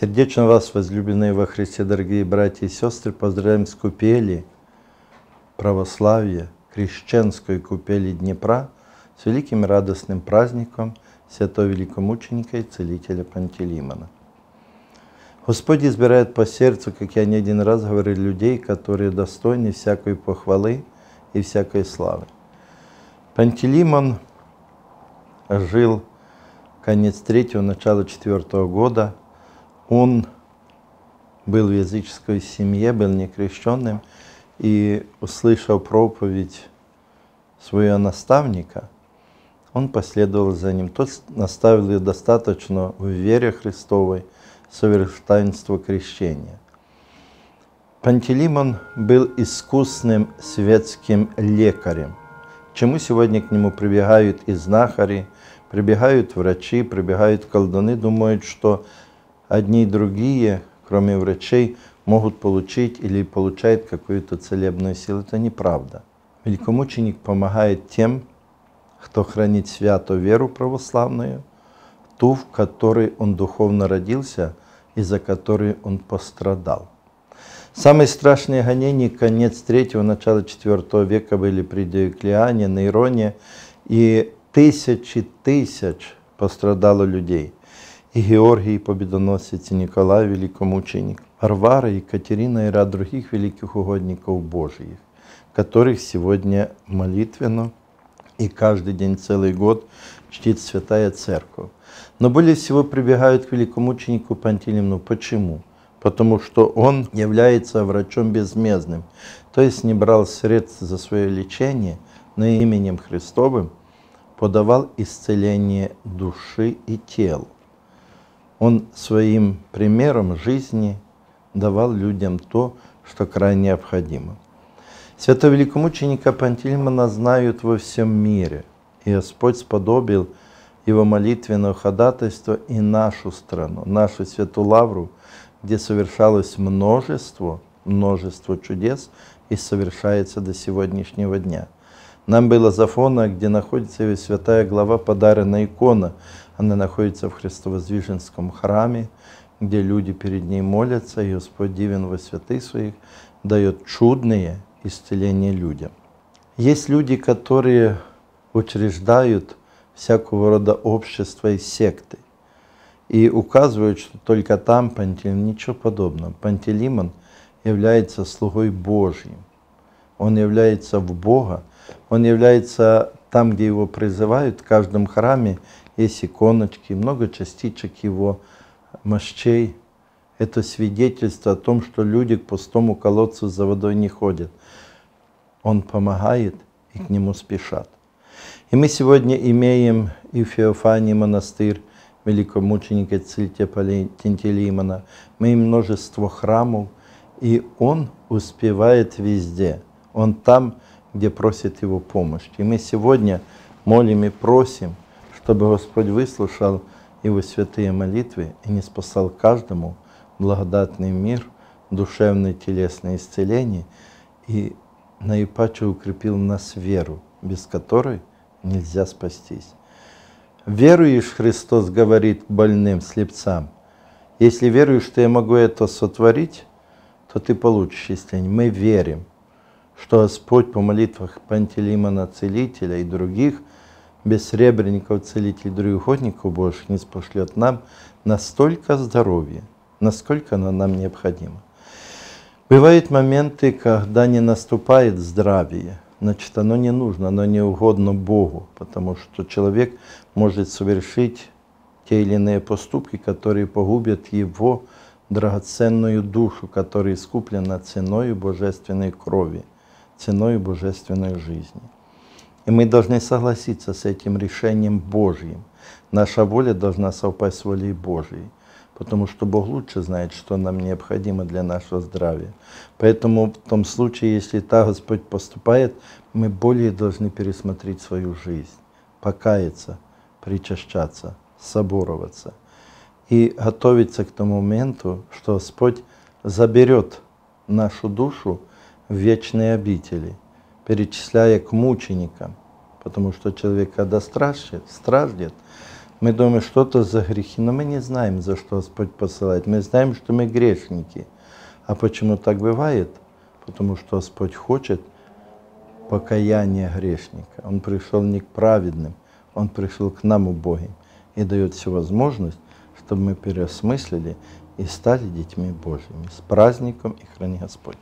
Сердечно вас, возлюбленные во Христе, дорогие братья и сестры, поздравляем с купели православия, крещенской купели Днепра, с великим радостным праздником святого великомученика и целителя Пантелеймона. Господь избирает по сердцу, как я не один раз говорил, людей, которые достойны всякой похвалы и всякой славы. Пантелеймон жил конец третьего, начало четвертого года – он был в языческой семье, был некрещенным и услышал проповедь своего наставника, он последовал за ним. Тот наставил ее достаточно в вере Христовой, совершенство крещения. Пантелеймон был искусным светским лекарем, чему сегодня к нему прибегают и знахари, прибегают врачи, прибегают колдуны, думают, что одни и другие, кроме врачей, могут получить или получают какую-то целебную силу. Это неправда. Великомученик помогает тем, кто хранит святую веру православную, ту, в которой он духовно родился и за которой он пострадал. Самые страшные гонения конец третьего, начала четвертого века были при Диоклеане, Нейроне, и тысячи тысяч пострадало людей – и Георгий Победоносец, и Николай Великомученик, Варвара, Екатерина и ряд других великих угодников Божьих, которых сегодня молитвенно и каждый день целый год чтит Святая Церковь. Но более всего прибегают к великомученику Пантелеймону. Почему? Потому что он является врачом безмездным, то есть не брал средств за свое лечение, но именем Христовым подавал исцеление души и тела. Он своим примером жизни давал людям то, что крайне необходимо. Святого великомученика Пантелеймона знают во всем мире, и Господь сподобил его молитвенного ходатайство и нашу страну, нашу Святую Лавру, где совершалось множество, множество чудес и совершается до сегодняшнего дня – нам было Зафона, где находится святая глава подарена икона. Она находится в Христовоздвиженском храме, где люди перед ней молятся, и Господь Дивен во святых своих дает чудные исцеления людям. Есть люди, которые учреждают всякого рода общества и секты и указывают, что только там Пантелеймон. Ничего подобного. Пантелеймон является слугой Божьим. Он является в Бога он является там, где его призывают, в каждом храме есть иконочки, много частичек его мощей. Это свидетельство о том, что люди к пустому колодцу за водой не ходят. Он помогает и к нему спешат. И мы сегодня имеем и Феофаний монастырь великомученика мученика Цильтия Тентелимона. Мы имеем множество храмов, и он успевает везде. Он там, где просит его помощь. И мы сегодня молим и просим, чтобы Господь выслушал его святые молитвы и не спасал каждому благодатный мир, душевное телесное исцеление и наипаче укрепил нас веру, без которой нельзя спастись. «Веруешь, Христос говорит больным слепцам, если веруешь, что я могу это сотворить, то ты получишь исцеление». Мы верим, что Господь по молитвах Пантелеймона Целителя и других бессребренников, целителей, других охотников Божьих не спошлет нам настолько здоровья, насколько оно нам необходимо. Бывают моменты, когда не наступает здравие, значит, оно не нужно, оно не угодно Богу, потому что человек может совершить те или иные поступки, которые погубят его драгоценную душу, которая искуплена ценой божественной крови ценой божественной жизни. И мы должны согласиться с этим решением Божьим. Наша воля должна совпасть с волей Божьей, потому что Бог лучше знает, что нам необходимо для нашего здравия. Поэтому в том случае, если так Господь поступает, мы более должны пересмотреть свою жизнь, покаяться, причащаться, собороваться и готовиться к тому моменту, что Господь заберет нашу душу в вечные обители, перечисляя к мученикам, потому что человек, когда страждет, страждет мы думаем, что-то за грехи, но мы не знаем, за что Господь посылает. Мы знаем, что мы грешники. А почему так бывает? Потому что Господь хочет покаяния грешника. Он пришел не к праведным, Он пришел к нам, убогим, и дает всю возможность, чтобы мы переосмыслили и стали детьми Божьими. С праздником и храни Господь!